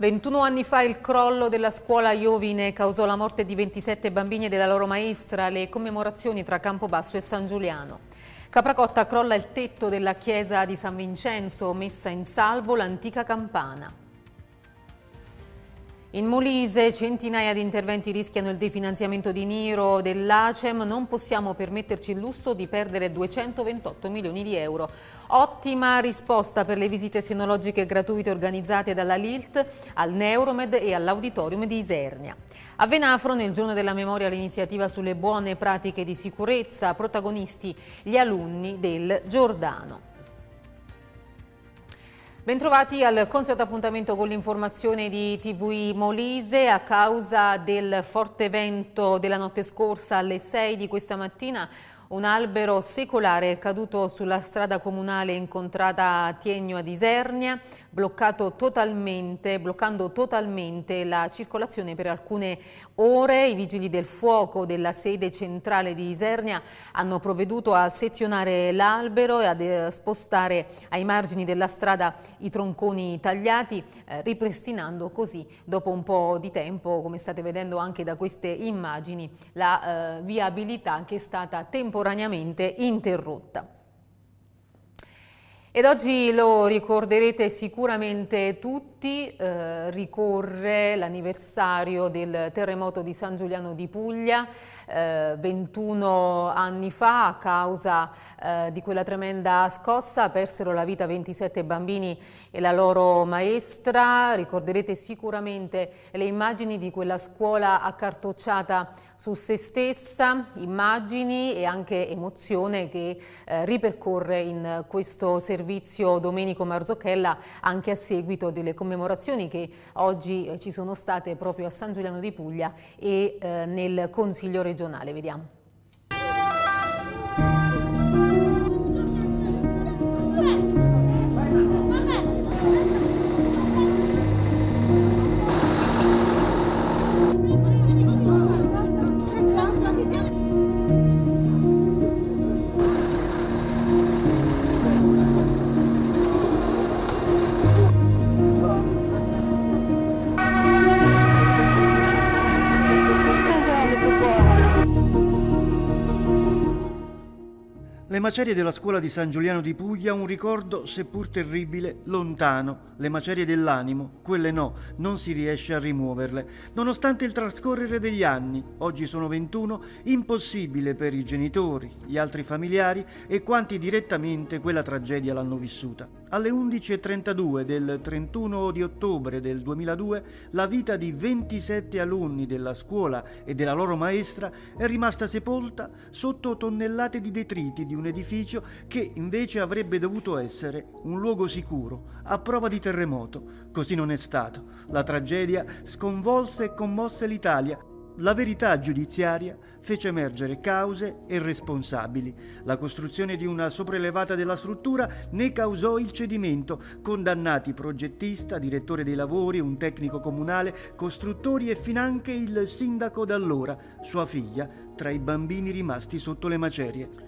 21 anni fa il crollo della scuola Iovine causò la morte di 27 bambini e della loro maestra, le commemorazioni tra Campobasso e San Giuliano. Capracotta crolla il tetto della chiesa di San Vincenzo, messa in salvo l'antica campana. In Molise centinaia di interventi rischiano il definanziamento di Niro dell'ACEM, non possiamo permetterci il lusso di perdere 228 milioni di euro. Ottima risposta per le visite senologiche gratuite organizzate dalla LILT al Neuromed e all'Auditorium di Isernia. A Venafro, nel giorno della memoria, l'iniziativa sulle buone pratiche di sicurezza, protagonisti gli alunni del Giordano. Bentrovati al consueto appuntamento con l'informazione di TV Molise. A causa del forte vento della notte scorsa alle 6 di questa mattina un albero secolare è caduto sulla strada comunale incontrata a Tienio a Isernia totalmente, bloccando totalmente la circolazione per alcune ore. I vigili del fuoco della sede centrale di Isernia hanno provveduto a sezionare l'albero e a eh, spostare ai margini della strada i tronconi tagliati, eh, ripristinando così dopo un po' di tempo, come state vedendo anche da queste immagini, la eh, viabilità che è stata temporaneamente interrotta. Ed oggi lo ricorderete sicuramente tutti, eh, ricorre l'anniversario del terremoto di San Giuliano di Puglia, eh, 21 anni fa a causa eh, di quella tremenda scossa persero la vita 27 bambini e la loro maestra. Ricorderete sicuramente le immagini di quella scuola accartocciata su se stessa, immagini e anche emozione che eh, ripercorre in questo servizio Domenico Marzocchella anche a seguito delle commemorazioni che oggi eh, ci sono state proprio a San Giuliano di Puglia e eh, nel Consiglio regionale regionale. Vediamo. Le macerie della scuola di San Giuliano di Puglia, un ricordo seppur terribile, lontano, le macerie dell'animo, quelle no, non si riesce a rimuoverle. Nonostante il trascorrere degli anni, oggi sono 21, impossibile per i genitori, gli altri familiari e quanti direttamente quella tragedia l'hanno vissuta. Alle 11.32 del 31 di ottobre del 2002 la vita di 27 alunni della scuola e della loro maestra è rimasta sepolta sotto tonnellate di detriti di un edificio che invece avrebbe dovuto essere un luogo sicuro, a prova di terremoto. Così non è stato. La tragedia sconvolse e commosse l'Italia. La verità giudiziaria fece emergere cause e responsabili. La costruzione di una sopraelevata della struttura ne causò il cedimento, condannati progettista, direttore dei lavori, un tecnico comunale, costruttori e finanche il sindaco d'allora, sua figlia, tra i bambini rimasti sotto le macerie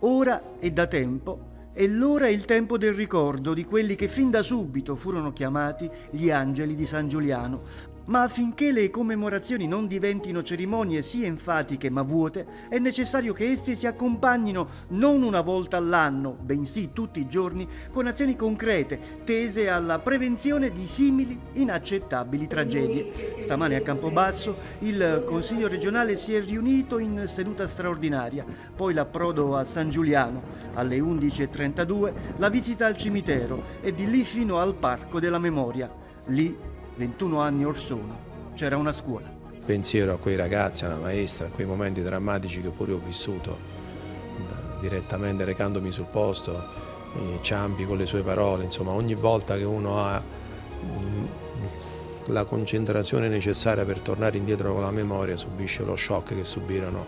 ora e da tempo, è l'ora e il tempo del ricordo di quelli che fin da subito furono chiamati gli angeli di San Giuliano, ma affinché le commemorazioni non diventino cerimonie sia enfatiche ma vuote, è necessario che esse si accompagnino non una volta all'anno, bensì tutti i giorni, con azioni concrete tese alla prevenzione di simili inaccettabili tragedie. Stamane a Campobasso il Consiglio regionale si è riunito in seduta straordinaria, poi l'approdo a San Giuliano, alle 11.32 la visita al cimitero e di lì fino al Parco della Memoria. Lì 21 anni or sono, c'era una scuola. Pensiero a quei ragazzi, alla maestra, a quei momenti drammatici che pure ho vissuto, direttamente recandomi sul posto, Ciampi con le sue parole, insomma ogni volta che uno ha mm, la concentrazione necessaria per tornare indietro con la memoria subisce lo shock che subirono,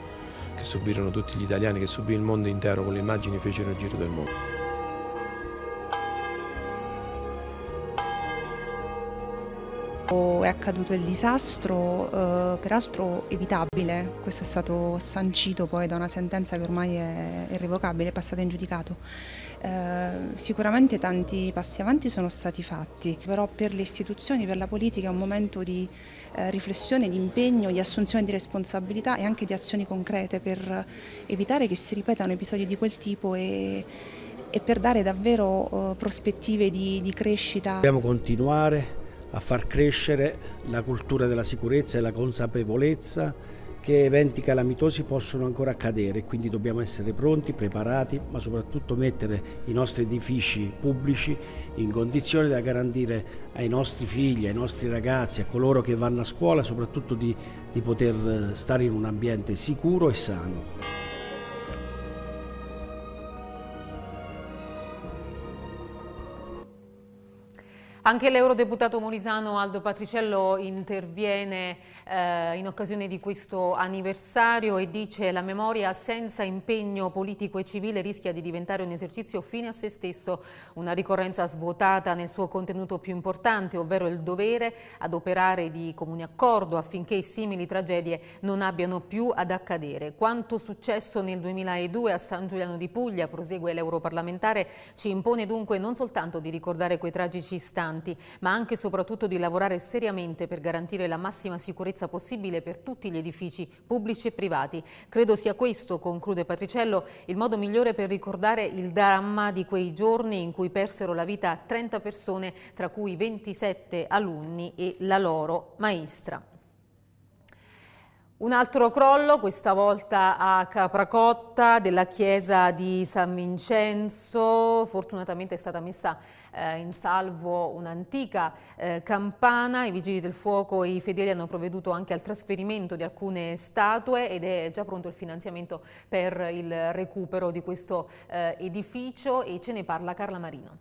che subirono tutti gli italiani, che subì il mondo intero con le immagini che fecero il giro del mondo. È accaduto il disastro, eh, peraltro evitabile, questo è stato sancito poi da una sentenza che ormai è irrevocabile, è passata in giudicato. Eh, sicuramente tanti passi avanti sono stati fatti, però per le istituzioni, per la politica è un momento di eh, riflessione, di impegno, di assunzione di responsabilità e anche di azioni concrete per evitare che si ripetano episodi di quel tipo e, e per dare davvero eh, prospettive di, di crescita. Dobbiamo continuare a far crescere la cultura della sicurezza e la consapevolezza che eventi calamitosi possono ancora accadere, quindi dobbiamo essere pronti, preparati, ma soprattutto mettere i nostri edifici pubblici in condizione da garantire ai nostri figli, ai nostri ragazzi, a coloro che vanno a scuola, soprattutto di, di poter eh, stare in un ambiente sicuro e sano. Anche l'eurodeputato molisano Aldo Patriciello interviene eh, in occasione di questo anniversario e dice la memoria senza impegno politico e civile rischia di diventare un esercizio fine a se stesso, una ricorrenza svuotata nel suo contenuto più importante, ovvero il dovere ad operare di comune accordo affinché simili tragedie non abbiano più ad accadere. Quanto successo nel 2002 a San Giuliano di Puglia, prosegue l'europarlamentare, ci impone dunque non soltanto di ricordare quei tragici istanti, importanti, ma anche e soprattutto di lavorare seriamente per garantire la massima sicurezza possibile per tutti gli edifici pubblici e privati. Credo sia questo, conclude Patriciello, il modo migliore per ricordare il dramma di quei giorni in cui persero la vita 30 persone, tra cui 27 alunni e la loro maestra. Un altro crollo, questa volta a Capracotta, della chiesa di San Vincenzo. Fortunatamente è stata messa eh, in salvo un'antica eh, campana. I vigili del fuoco e i fedeli hanno provveduto anche al trasferimento di alcune statue ed è già pronto il finanziamento per il recupero di questo eh, edificio e ce ne parla Carla Marino.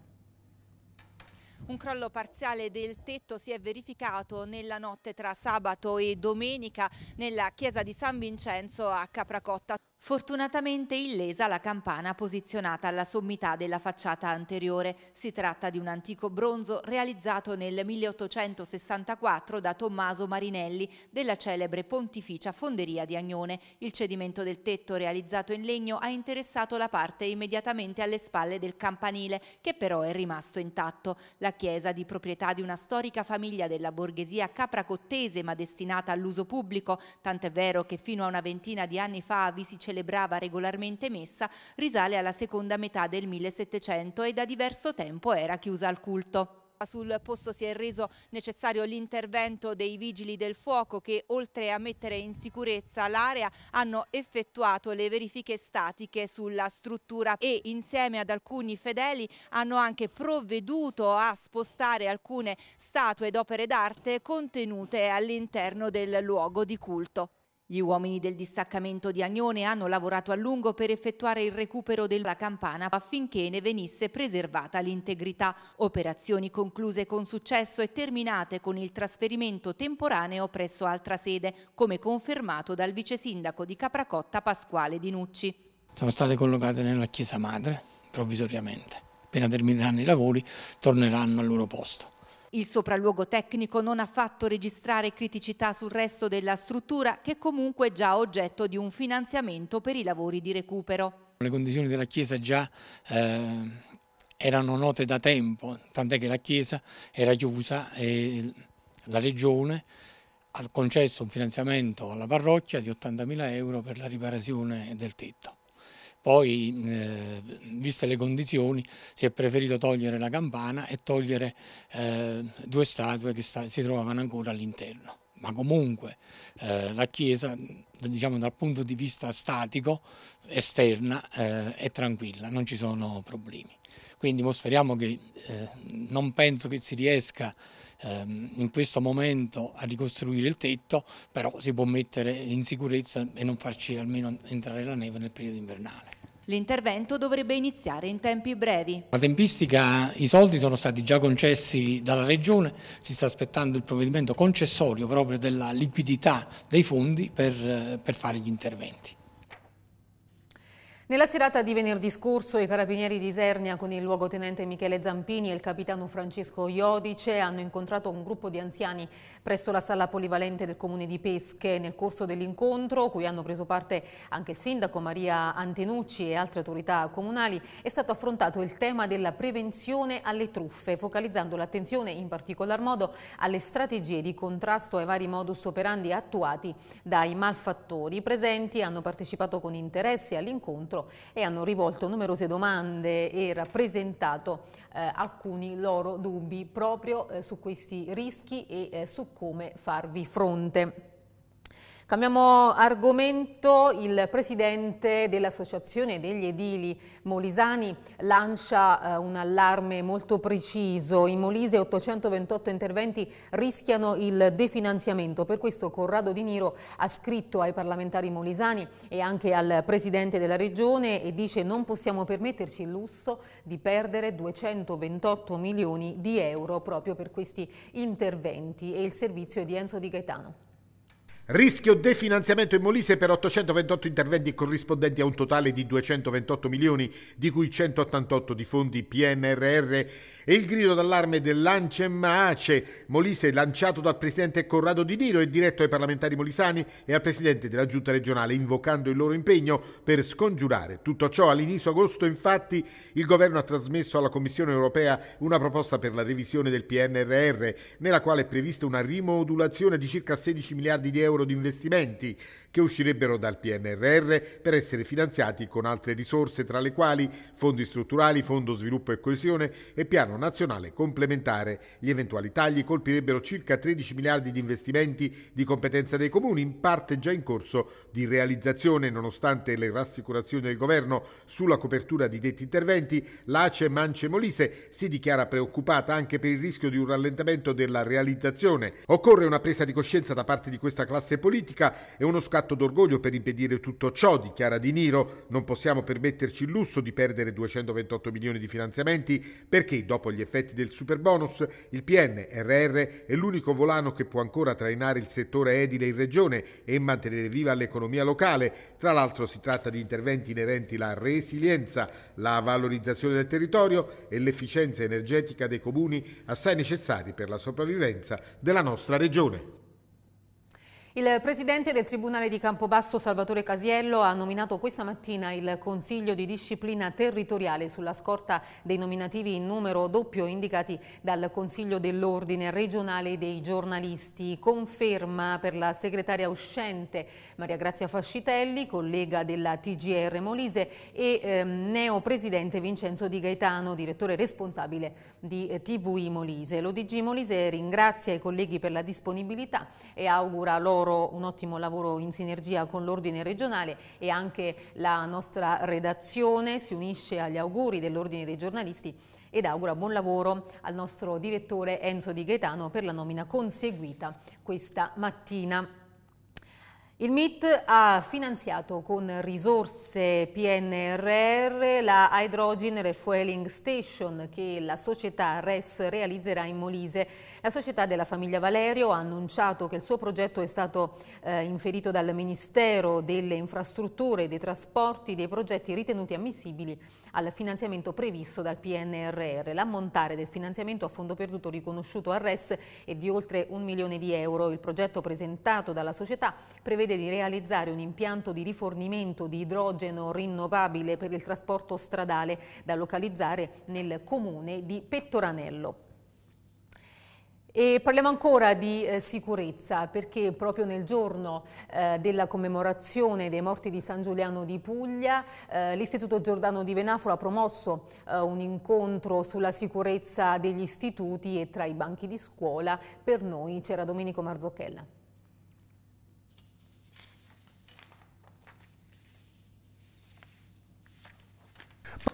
Un crollo parziale del tetto si è verificato nella notte tra sabato e domenica nella chiesa di San Vincenzo a Capracotta. Fortunatamente illesa la campana posizionata alla sommità della facciata anteriore. Si tratta di un antico bronzo realizzato nel 1864 da Tommaso Marinelli della celebre pontificia fonderia di Agnone. Il cedimento del tetto realizzato in legno ha interessato la parte immediatamente alle spalle del campanile, che però è rimasto intatto. La chiesa, di proprietà di una storica famiglia della borghesia capracottese ma destinata all'uso pubblico, tant'è vero che fino a una ventina di anni fa vi si celebrava celebrava regolarmente messa risale alla seconda metà del 1700 e da diverso tempo era chiusa al culto. Sul posto si è reso necessario l'intervento dei vigili del fuoco che oltre a mettere in sicurezza l'area hanno effettuato le verifiche statiche sulla struttura e insieme ad alcuni fedeli hanno anche provveduto a spostare alcune statue ed opere d'arte contenute all'interno del luogo di culto. Gli uomini del distaccamento di Agnone hanno lavorato a lungo per effettuare il recupero della campana affinché ne venisse preservata l'integrità. Operazioni concluse con successo e terminate con il trasferimento temporaneo presso altra sede, come confermato dal vice sindaco di Capracotta Pasquale Di Nucci. Sono state collocate nella chiesa madre provvisoriamente. Appena termineranno i lavori torneranno al loro posto. Il sopralluogo tecnico non ha fatto registrare criticità sul resto della struttura che comunque è già oggetto di un finanziamento per i lavori di recupero. Le condizioni della chiesa già eh, erano note da tempo, tant'è che la chiesa era chiusa e la regione ha concesso un finanziamento alla parrocchia di 80.000 euro per la riparazione del tetto. Poi, eh, viste le condizioni, si è preferito togliere la campana e togliere eh, due statue che sta, si trovavano ancora all'interno. Ma comunque eh, la chiesa, diciamo dal punto di vista statico, esterna, eh, è tranquilla, non ci sono problemi. Quindi speriamo che, eh, non penso che si riesca Ehm, in questo momento a ricostruire il tetto, però si può mettere in sicurezza e non farci almeno entrare la neve nel periodo invernale. L'intervento dovrebbe iniziare in tempi brevi. La tempistica, i soldi sono stati già concessi dalla Regione, si sta aspettando il provvedimento concessorio proprio della liquidità dei fondi per, eh, per fare gli interventi. Nella serata di venerdì scorso i carabinieri di Isernia con il luogotenente Michele Zampini e il capitano Francesco Iodice hanno incontrato un gruppo di anziani presso la sala polivalente del comune di Pesche. Nel corso dell'incontro, cui hanno preso parte anche il sindaco Maria Antenucci e altre autorità comunali, è stato affrontato il tema della prevenzione alle truffe, focalizzando l'attenzione in particolar modo alle strategie di contrasto ai vari modus operandi attuati dai malfattori. I presenti hanno partecipato con interesse all'incontro Ministro e hanno rivolto numerose domande e rappresentato eh, alcuni loro dubbi proprio eh, su questi rischi e eh, su come farvi fronte. Cambiamo argomento, il presidente dell'Associazione degli Edili Molisani lancia eh, un allarme molto preciso. In Molise 828 interventi rischiano il definanziamento. Per questo Corrado Di Niro ha scritto ai parlamentari molisani e anche al presidente della regione e dice non possiamo permetterci il lusso di perdere 228 milioni di euro proprio per questi interventi e il servizio di Enzo Di Gaetano. Rischio definanziamento in Molise per 828 interventi corrispondenti a un totale di 228 milioni, di cui 188 di fondi PNRR e il grido d'allarme dell'Ancemace Molise, lanciato dal presidente Corrado Di Niro e diretto ai parlamentari molisani e al presidente della giunta regionale, invocando il loro impegno per scongiurare tutto ciò. All'inizio agosto, infatti, il governo ha trasmesso alla Commissione europea una proposta per la revisione del PNRR, nella quale è prevista una rimodulazione di circa 16 miliardi di euro di investimenti che uscirebbero dal PNRR per essere finanziati con altre risorse, tra le quali fondi strutturali, fondo sviluppo e coesione e piano nazionale complementare. Gli eventuali tagli colpirebbero circa 13 miliardi di investimenti di competenza dei comuni, in parte già in corso di realizzazione, nonostante le rassicurazioni del governo sulla copertura di detti interventi, l'ACE Mance Molise si dichiara preoccupata anche per il rischio di un rallentamento della realizzazione. Occorre una presa di coscienza da parte di questa classe politica e uno scatto fatto d'orgoglio per impedire tutto ciò, dichiara Di Niro. Non possiamo permetterci il lusso di perdere 228 milioni di finanziamenti perché, dopo gli effetti del super bonus, il PNRR è l'unico volano che può ancora trainare il settore edile in regione e mantenere viva l'economia locale. Tra l'altro si tratta di interventi inerenti alla resilienza, la valorizzazione del territorio e l'efficienza energetica dei comuni assai necessari per la sopravvivenza della nostra regione. Il presidente del Tribunale di Campobasso Salvatore Casiello ha nominato questa mattina il Consiglio di disciplina territoriale sulla scorta dei nominativi in numero doppio indicati dal Consiglio dell'Ordine regionale dei giornalisti. Conferma per la segretaria uscente Maria Grazia Fascitelli, collega della TGR Molise e ehm, neopresidente Vincenzo Di Gaetano, direttore responsabile di eh, TVI Molise. L'ODG Molise ringrazia i colleghi per la disponibilità e augura loro lavoro, un ottimo lavoro in sinergia con l'Ordine regionale e anche la nostra redazione si unisce agli auguri dell'Ordine dei giornalisti ed augura buon lavoro al nostro direttore Enzo Di Gaetano per la nomina conseguita questa mattina. Il MIT ha finanziato con risorse PNRR la Hydrogen Refueling Station che la società RES realizzerà in Molise la società della famiglia Valerio ha annunciato che il suo progetto è stato eh, inferito dal Ministero delle Infrastrutture e dei Trasporti dei progetti ritenuti ammissibili al finanziamento previsto dal PNRR. L'ammontare del finanziamento a fondo perduto riconosciuto a RES è di oltre un milione di euro. Il progetto presentato dalla società prevede di realizzare un impianto di rifornimento di idrogeno rinnovabile per il trasporto stradale da localizzare nel comune di Pettoranello. E parliamo ancora di eh, sicurezza perché proprio nel giorno eh, della commemorazione dei morti di San Giuliano di Puglia eh, l'Istituto Giordano di Venafro ha promosso eh, un incontro sulla sicurezza degli istituti e tra i banchi di scuola. Per noi c'era Domenico Marzocchella.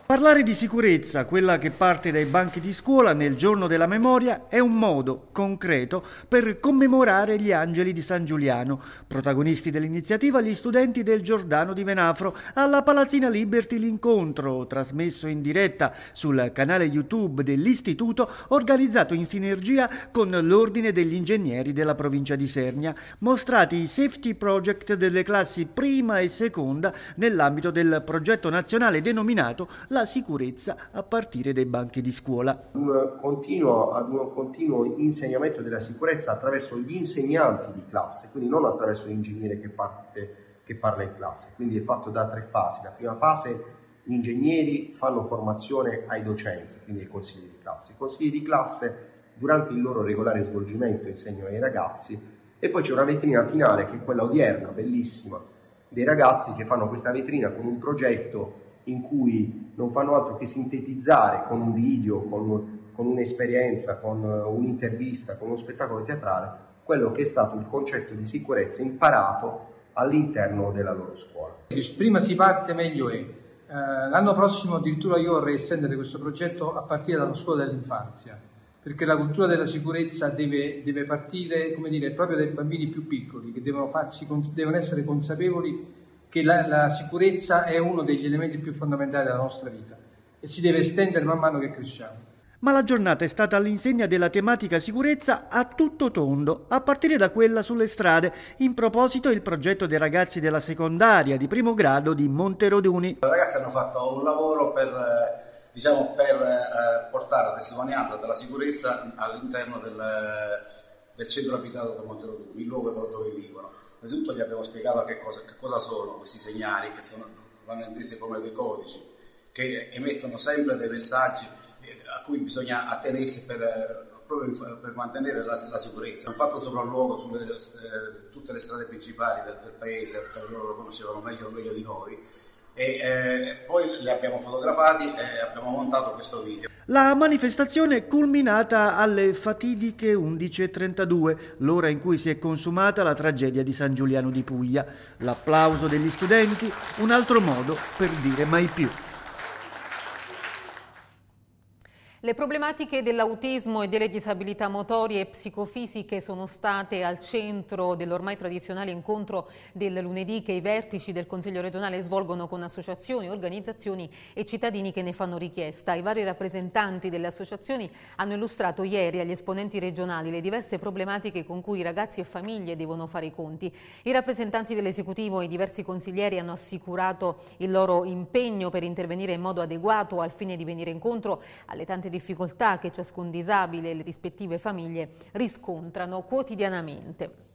Parlare di sicurezza, quella che parte dai banchi di scuola nel giorno della memoria, è un modo concreto per commemorare gli angeli di San Giuliano, protagonisti dell'iniziativa gli studenti del Giordano di Venafro, alla Palazzina Liberty l'incontro, trasmesso in diretta sul canale YouTube dell'Istituto, organizzato in sinergia con l'Ordine degli Ingegneri della provincia di Sernia, mostrati i safety project delle classi prima e seconda nell'ambito del progetto nazionale denominato la sicurezza a partire dai banchi di scuola. Un continuo, ad un continuo insegnamento della sicurezza attraverso gli insegnanti di classe, quindi non attraverso l'ingegnere che, parte, che parla in classe. Quindi è fatto da tre fasi. La prima fase gli ingegneri fanno formazione ai docenti, quindi ai consigli di classe. I consigli di classe durante il loro regolare svolgimento insegnano ai ragazzi e poi c'è una vetrina finale che è quella odierna, bellissima, dei ragazzi che fanno questa vetrina con un progetto in cui non fanno altro che sintetizzare con un video, con, con un'esperienza, con eh, un'intervista, con uno spettacolo teatrale, quello che è stato il concetto di sicurezza imparato all'interno della loro scuola. Prima si parte meglio è. Eh, l'anno prossimo addirittura io vorrei estendere questo progetto a partire dalla scuola dell'infanzia, perché la cultura della sicurezza deve, deve partire dire, proprio dai bambini più piccoli, che devono, farsi, devono essere consapevoli che la, la sicurezza è uno degli elementi più fondamentali della nostra vita e si deve estendere man mano che cresciamo. Ma la giornata è stata all'insegna della tematica sicurezza a tutto tondo, a partire da quella sulle strade. In proposito il progetto dei ragazzi della secondaria di primo grado di Monteroduni. I ragazzi hanno fatto un lavoro per, eh, diciamo, per eh, portare la testimonianza della sicurezza all'interno del, eh, del centro abitato di Monteroduni, il luogo dove vivono innanzitutto gli abbiamo spiegato che cosa, che cosa sono questi segnali, che sono, vanno intesi come dei codici, che emettono sempre dei messaggi eh, a cui bisogna attenersi per, eh, proprio per mantenere la, la sicurezza. Hanno fatto sopralluogo su eh, tutte le strade principali del, del paese, perché loro lo conoscevano meglio, meglio di noi, e eh, poi li abbiamo fotografati e abbiamo montato questo video. La manifestazione culminata alle fatidiche 11.32, l'ora in cui si è consumata la tragedia di San Giuliano di Puglia. L'applauso degli studenti, un altro modo per dire mai più. Le problematiche dell'autismo e delle disabilità motorie e psicofisiche sono state al centro dell'ormai tradizionale incontro del lunedì che i vertici del Consiglio regionale svolgono con associazioni, organizzazioni e cittadini che ne fanno richiesta. I vari rappresentanti delle associazioni hanno illustrato ieri agli esponenti regionali le diverse problematiche con cui ragazzi e famiglie devono fare i conti. I rappresentanti dell'esecutivo e i diversi consiglieri hanno assicurato il loro impegno per intervenire in modo adeguato al fine di venire incontro alle tante tante difficoltà che ciascun disabile e le rispettive famiglie riscontrano quotidianamente.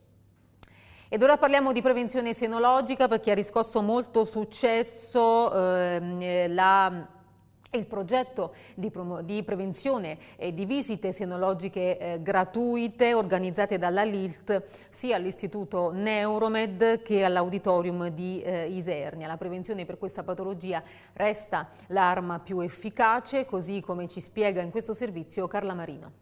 Ed ora parliamo di prevenzione senologica perché ha riscosso molto successo ehm, eh, la il progetto di, di, prevenzione e di visite senologiche eh, gratuite organizzate dalla LILT sia all'Istituto Neuromed che all'Auditorium di eh, Isernia. La prevenzione per questa patologia resta l'arma più efficace, così come ci spiega in questo servizio Carla Marino.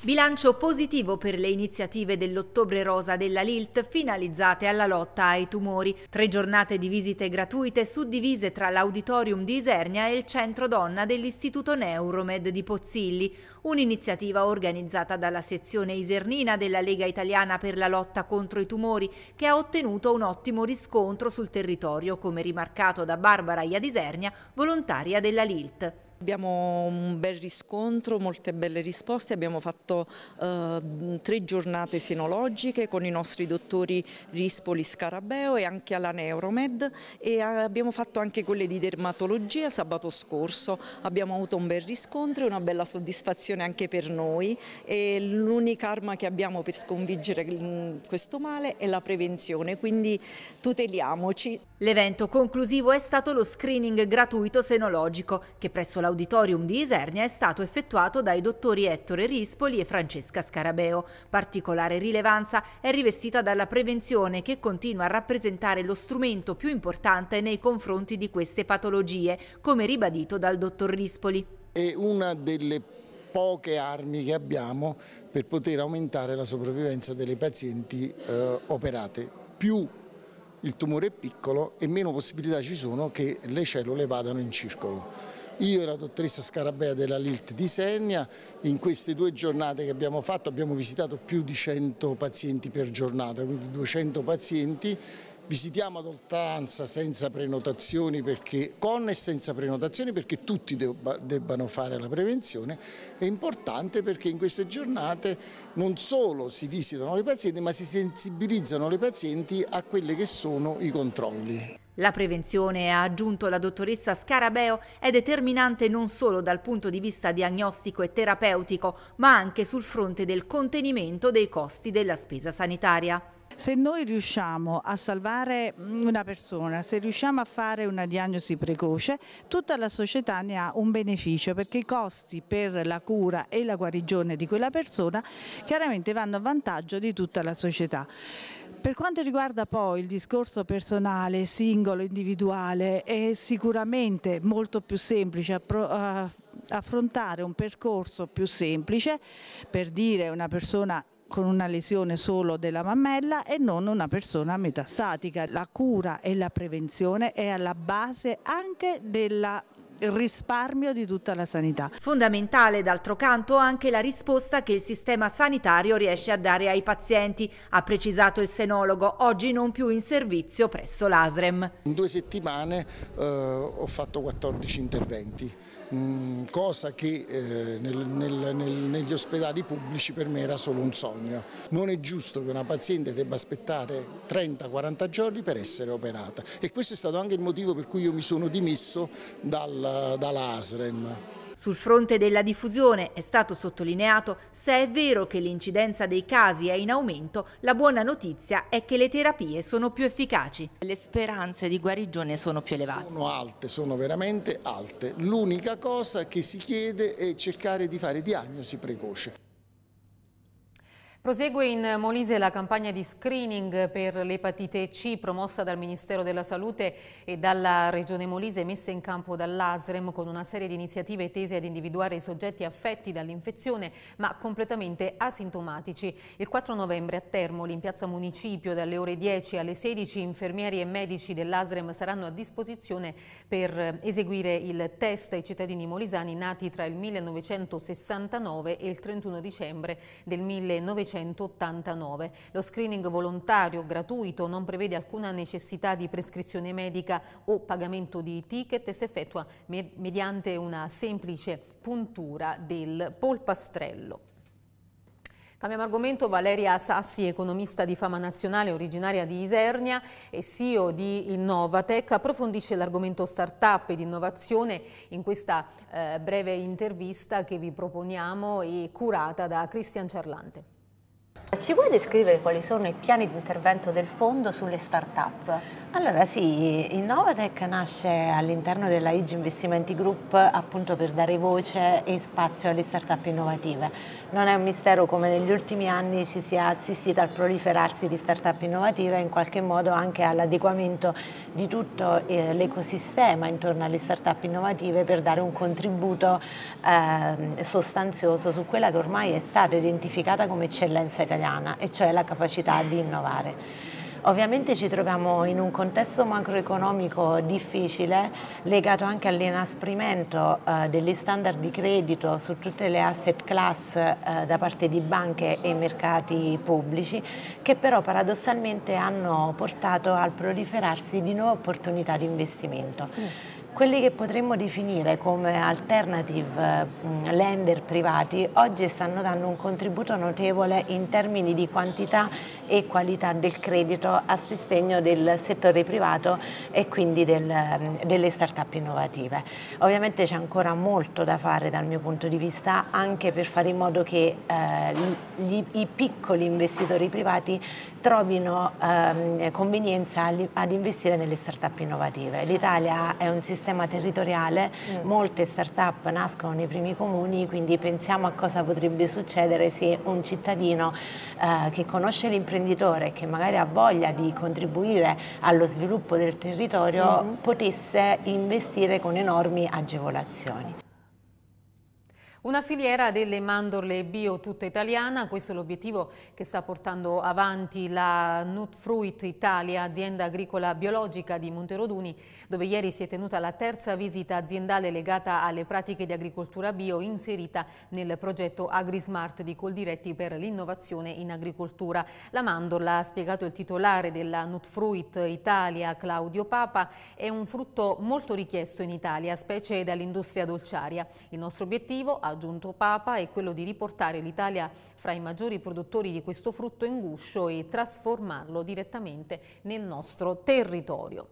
Bilancio positivo per le iniziative dell'Ottobre Rosa della Lilt finalizzate alla lotta ai tumori. Tre giornate di visite gratuite suddivise tra l'Auditorium di Isernia e il Centro Donna dell'Istituto Neuromed di Pozzilli, un'iniziativa organizzata dalla sezione isernina della Lega Italiana per la lotta contro i tumori che ha ottenuto un ottimo riscontro sul territorio, come rimarcato da Barbara Iadisernia, volontaria della Lilt. Abbiamo un bel riscontro, molte belle risposte, abbiamo fatto eh, tre giornate senologiche con i nostri dottori Rispoli Scarabeo e anche alla Neuromed e eh, abbiamo fatto anche quelle di dermatologia sabato scorso, abbiamo avuto un bel riscontro e una bella soddisfazione anche per noi e l'unica arma che abbiamo per sconfiggere mm, questo male è la prevenzione, quindi tuteliamoci. L'evento conclusivo è stato lo screening gratuito senologico, che presso l'auditorium di Isernia è stato effettuato dai dottori Ettore Rispoli e Francesca Scarabeo. Particolare rilevanza è rivestita dalla prevenzione che continua a rappresentare lo strumento più importante nei confronti di queste patologie, come ribadito dal dottor Rispoli. È una delle poche armi che abbiamo per poter aumentare la sopravvivenza delle pazienti eh, operate. Più il tumore è piccolo e meno possibilità ci sono che le cellule vadano in circolo. Io e la dottoressa Scarabea della LILT di Sennia, in queste due giornate che abbiamo fatto abbiamo visitato più di 100 pazienti per giornata, quindi 200 pazienti visitiamo ad oltranza senza prenotazioni perché, con e senza prenotazioni perché tutti debbano fare la prevenzione, è importante perché in queste giornate non solo si visitano le pazienti ma si sensibilizzano le pazienti a quelli che sono i controlli. La prevenzione, ha aggiunto la dottoressa Scarabeo, è determinante non solo dal punto di vista diagnostico e terapeutico, ma anche sul fronte del contenimento dei costi della spesa sanitaria. Se noi riusciamo a salvare mm, una persona, se riusciamo a fare una diagnosi precoce, tutta la società ne ha un beneficio perché i costi per la cura e la guarigione di quella persona chiaramente vanno a vantaggio di tutta la società. Per quanto riguarda poi il discorso personale, singolo, individuale, è sicuramente molto più semplice affrontare un percorso più semplice, per dire una persona con una lesione solo della mammella e non una persona metastatica. La cura e la prevenzione è alla base anche della il risparmio di tutta la sanità. Fondamentale d'altro canto anche la risposta che il sistema sanitario riesce a dare ai pazienti, ha precisato il senologo, oggi non più in servizio presso l'ASREM. In due settimane eh, ho fatto 14 interventi Mm, cosa che eh, nel, nel, negli ospedali pubblici per me era solo un sogno. Non è giusto che una paziente debba aspettare 30-40 giorni per essere operata e questo è stato anche il motivo per cui io mi sono dimesso dal, dalla ASREM. Sul fronte della diffusione è stato sottolineato se è vero che l'incidenza dei casi è in aumento, la buona notizia è che le terapie sono più efficaci. Le speranze di guarigione sono più elevate. Sono alte, sono veramente alte. L'unica cosa che si chiede è cercare di fare diagnosi precoce. Prosegue in Molise la campagna di screening per l'epatite C promossa dal Ministero della Salute e dalla Regione Molise messa in campo dall'ASREM con una serie di iniziative tese ad individuare i soggetti affetti dall'infezione ma completamente asintomatici. Il 4 novembre a Termoli in piazza Municipio dalle ore 10 alle 16 infermieri e medici dell'ASREM saranno a disposizione per eh, eseguire il test ai cittadini molisani nati tra il 1969 e il 31 dicembre del 1969 1989. Lo screening volontario, gratuito, non prevede alcuna necessità di prescrizione medica o pagamento di ticket e si effettua med mediante una semplice puntura del polpastrello. Cambiamo argomento, Valeria Sassi, economista di fama nazionale, originaria di Isernia e CEO di Innovatech, approfondisce l'argomento start-up ed innovazione in questa eh, breve intervista che vi proponiamo e curata da Cristian Ciarlante. Ci vuoi descrivere quali sono i piani di intervento del fondo sulle start-up? Allora sì, Innovatech nasce all'interno della IG Investimenti Group appunto per dare voce e spazio alle start-up innovative. Non è un mistero come negli ultimi anni ci sia assistito al proliferarsi di start-up innovative e in qualche modo anche all'adeguamento di tutto eh, l'ecosistema intorno alle start-up innovative per dare un contributo ehm, sostanzioso su quella che ormai è stata identificata come eccellenza italiana e cioè la capacità di innovare. Ovviamente ci troviamo in un contesto macroeconomico difficile legato anche all'inasprimento eh, degli standard di credito su tutte le asset class eh, da parte di banche e mercati pubblici che però paradossalmente hanno portato al proliferarsi di nuove opportunità di investimento. Mm. Quelli che potremmo definire come alternative mm, lender privati oggi stanno dando un contributo notevole in termini di quantità e qualità del credito a sostegno del settore privato e quindi del, mm, delle start-up innovative. Ovviamente c'è ancora molto da fare dal mio punto di vista anche per fare in modo che eh, gli, i piccoli investitori privati trovino ehm, convenienza ad investire nelle start-up innovative. Certo. L'Italia è un sistema territoriale, mm. molte start-up nascono nei primi comuni, quindi pensiamo a cosa potrebbe succedere se un cittadino eh, che conosce l'imprenditore, e che magari ha voglia di contribuire allo sviluppo del territorio, mm. potesse investire con enormi agevolazioni. Una filiera delle mandorle bio tutta italiana, questo è l'obiettivo che sta portando avanti la Nutfruit Italia, azienda agricola biologica di Monteroduni, dove ieri si è tenuta la terza visita aziendale legata alle pratiche di agricoltura bio inserita nel progetto AgriSmart di Coldiretti per l'innovazione in agricoltura. La mandorla, ha spiegato il titolare della Nutfruit Italia, Claudio Papa, è un frutto molto richiesto in Italia, specie dall'industria dolciaria. Il nostro obiettivo, ad aggiunto Papa, è quello di riportare l'Italia fra i maggiori produttori di questo frutto in guscio e trasformarlo direttamente nel nostro territorio.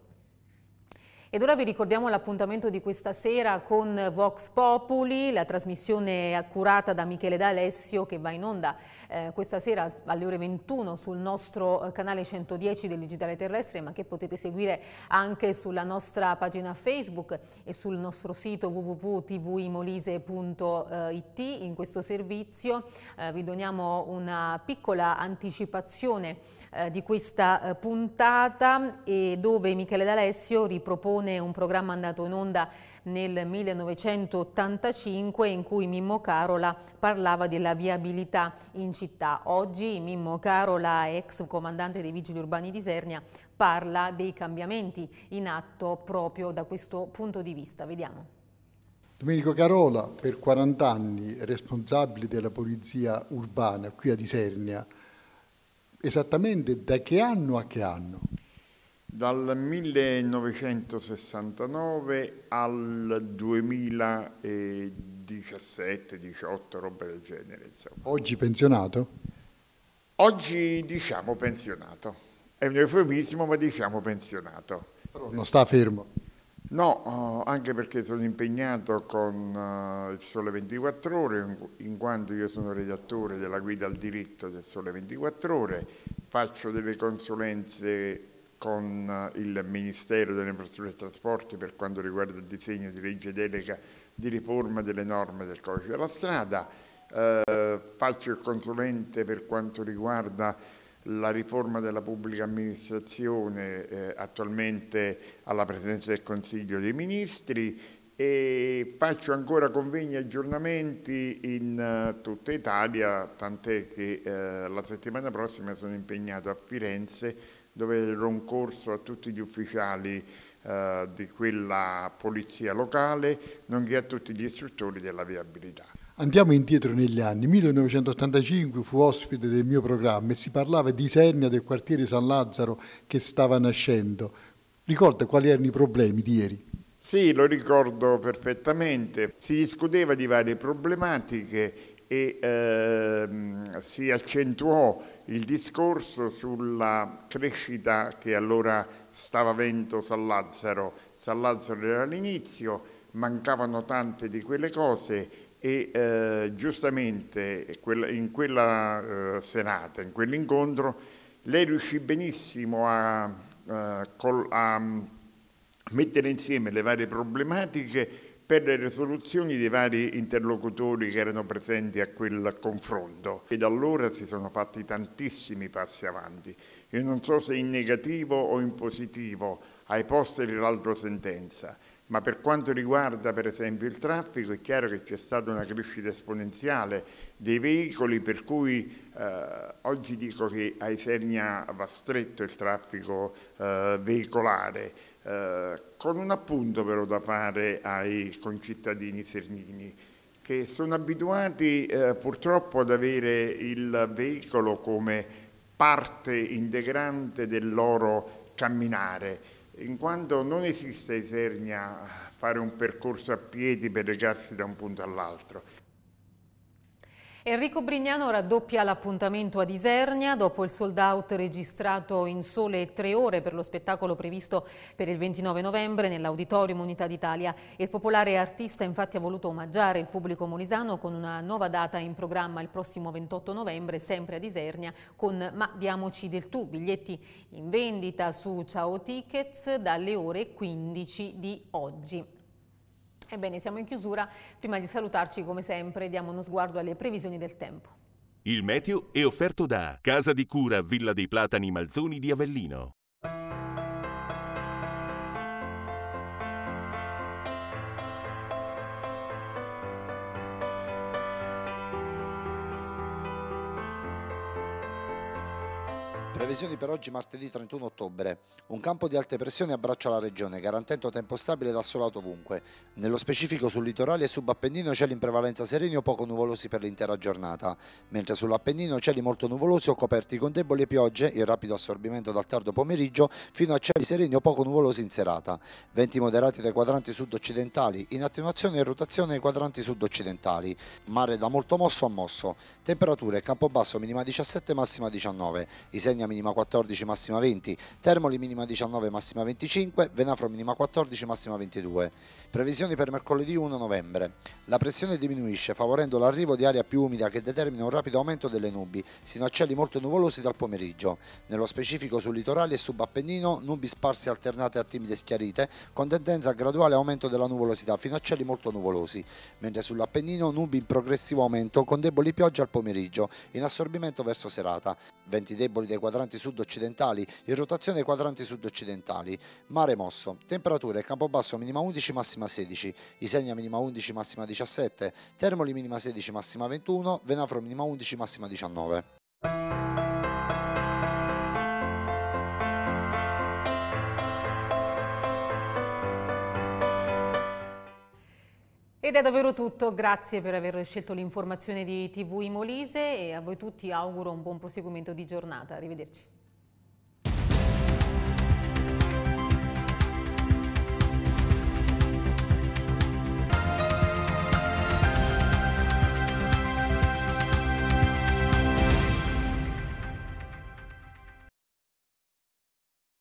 Ed ora vi ricordiamo l'appuntamento di questa sera con Vox Populi, la trasmissione curata da Michele D'Alessio che va in onda eh, questa sera alle ore 21 sul nostro eh, canale 110 del Digitale Terrestre, ma che potete seguire anche sulla nostra pagina Facebook e sul nostro sito www.tvimolise.it. In questo servizio eh, vi doniamo una piccola anticipazione eh, di questa eh, puntata e dove Michele D'Alessio ripropone Mattone, un programma andato in onda nel 1985 in cui Mimmo Carola parlava della viabilità in città. Oggi Mimmo Carola, ex comandante dei Vigili Urbani di Sernia, parla dei cambiamenti in atto proprio da questo punto di vista. Vediamo. Domenico Carola, per 40 anni responsabile della polizia urbana qui a Disernia, esattamente da che anno a che anno? Dal 1969 al 2017, 18, roba del genere. Insomma. Oggi pensionato? Oggi diciamo pensionato. È un eufemismo, ma diciamo pensionato. Però non sta fermo. No, eh, anche perché sono impegnato con eh, il Sole 24 Ore, in quanto io sono redattore della guida al diritto del Sole 24 Ore, faccio delle consulenze con eh, il Ministero delle Infrastrutture e Trasporti per quanto riguarda il disegno di legge delega di riforma delle norme del codice della strada, eh, faccio il consulente per quanto riguarda la riforma della pubblica amministrazione eh, attualmente alla presidenza del Consiglio dei Ministri e faccio ancora convegni e aggiornamenti in eh, tutta Italia, tant'è che uh, la settimana prossima sono impegnato a Firenze dove ero un corso a tutti gli ufficiali eh, di quella polizia locale, nonché a tutti gli istruttori della viabilità. Andiamo indietro negli anni. 1985 fu ospite del mio programma e si parlava di Isernia del quartiere San Lazzaro che stava nascendo. Ricorda quali erano i problemi di ieri? Sì, lo ricordo perfettamente. Si discuteva di varie problematiche e ehm, si accentuò il discorso sulla crescita che allora stava avendo San Lazzaro. San Lazzaro era all'inizio, mancavano tante di quelle cose e eh, giustamente in quella eh, serata, in quell'incontro, lei riuscì benissimo a, eh, a, a mm, mettere insieme le varie problematiche per le risoluzioni dei vari interlocutori che erano presenti a quel confronto e da allora si sono fatti tantissimi passi avanti. Io non so se in negativo o in positivo ai posteri l'altra sentenza, ma per quanto riguarda per esempio il traffico è chiaro che c'è stata una crescita esponenziale dei veicoli per cui eh, oggi dico che a Isernia va stretto il traffico eh, veicolare eh, con un appunto però da fare ai concittadini sernini che sono abituati eh, purtroppo ad avere il veicolo come parte integrante del loro camminare in quanto non esiste in Sernia fare un percorso a piedi per recarsi da un punto all'altro. Enrico Brignano raddoppia l'appuntamento a Disernia dopo il sold out registrato in sole tre ore per lo spettacolo previsto per il 29 novembre nell'Auditorium Unità d'Italia. Il popolare artista infatti ha voluto omaggiare il pubblico molisano con una nuova data in programma il prossimo 28 novembre sempre a Disernia con Ma diamoci del tu, biglietti in vendita su Ciao Tickets dalle ore 15 di oggi. Ebbene, siamo in chiusura. Prima di salutarci, come sempre, diamo uno sguardo alle previsioni del tempo. Il meteo è offerto da Casa di Cura Villa dei Platani Malzoni di Avellino. Previsioni per oggi martedì 31 ottobre. Un campo di alte pressioni abbraccia la regione, garantendo tempo stabile ed assolato ovunque. Nello specifico sul litorale e subappennino cieli in prevalenza sereni o poco nuvolosi per l'intera giornata, mentre sull'Appennino cieli molto nuvolosi o coperti con deboli piogge in rapido assorbimento dal tardo pomeriggio fino a cieli sereni o poco nuvolosi in serata. Venti moderati dai quadranti sud-occidentali, in attenuazione e rotazione ai quadranti sud-occidentali. Mare da molto mosso a mosso. Temperature campo basso minima 17 massima 19. I segni Catania minima 14, massima 20, Termoli minima 19, massima 25, Venafro minima 14, massima 22. Previsioni per mercoledì 1 novembre. La pressione diminuisce favorendo l'arrivo di aria più umida che determina un rapido aumento delle nubi, sino a cieli molto nuvolosi dal pomeriggio. Nello specifico sul litorale e subappennino nubi sparse alternate a timide schiarite, con tendenza a graduale aumento della nuvolosità fino a cieli molto nuvolosi, mentre sull'Appennino nubi in progressivo aumento con deboli piogge al pomeriggio, in assorbimento verso serata. Venti deboli dei quadrati quadranti sud-occidentali, in rotazione quadranti sud-occidentali. Mare mosso. Temperature: campo basso minima 11, massima 16. Isegna minima 11, massima 17. Termoli minima 16, massima 21. Venafro minima 11, massima 19. Ed è davvero tutto, grazie per aver scelto l'informazione di TV Imolise e a voi tutti auguro un buon proseguimento di giornata. Arrivederci.